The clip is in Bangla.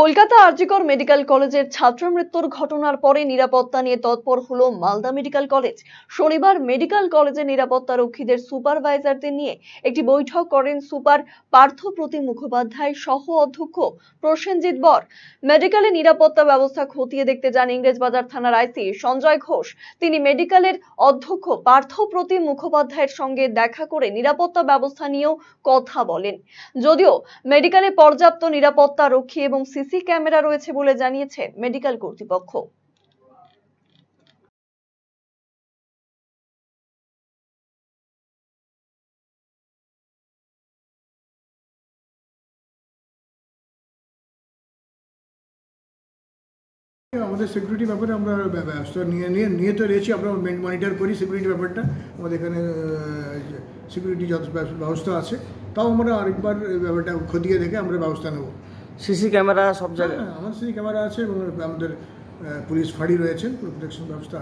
কলকাতা আরজিকর মেডিকেল কলেজের ছাত্র মৃত্যুর ঘটনার পরে নিরাপত্তা নিয়ে তৎপর হল মালদা মেডিকেল কলেজ শনিবার মেডিকেল কলেজে নিরাপত্তা রক্ষীদের সুপারভাইজারদের নিয়ে একটি বৈঠক করেন সুপার পার্থ পার্থপ্রতিম মুখোপাধ্যায় সহ অধ্যক্ষ প্রসেনজিৎ বর মেডিকেলে নিরাপত্তা ব্যবস্থা খতিয়ে দেখতে যান ইংরেজবাজার থানার আইসি সঞ্জয় ঘোষ তিনি মেডিকেলের অধ্যক্ষ পার্থ পার্থপ্রতিম মুখোপাধ্যায়ের সঙ্গে দেখা করে নিরাপত্তা ব্যবস্থা নিয়েও কথা বলেন যদিও মেডিকেলে পর্যাপ্ত নিরাপত্তা রক্ষী এবং সিসি ক্যামেরা রয়েছে বলে জানিয়েছে মেডিকেল কর্তৃপক্ষ আমাদের সিকিউরিটি ব্যাপারে আমরা ব্যবস্থা নিয়ে নিয়ে নিয়ে তো রয়েছি আমরা মনিটর করি সিকিউরিটি ব্যাপারটা আমাদের এখানে সিকিউরিটি যত ব্যবস্থা আছে তাও আমরা আরেকবার ব্যাপারটা খতিয়ে দেখে আমরা ব্যবস্থা নেবো সিসি ক্যামেরা সব জায়গায় হ্যাঁ, আমার সিসি ক্যামেরা আছে এবং আমাদের পুলিশ ফাঁড়ি রয়েছে প্রোটেকশন ব্যবস্থা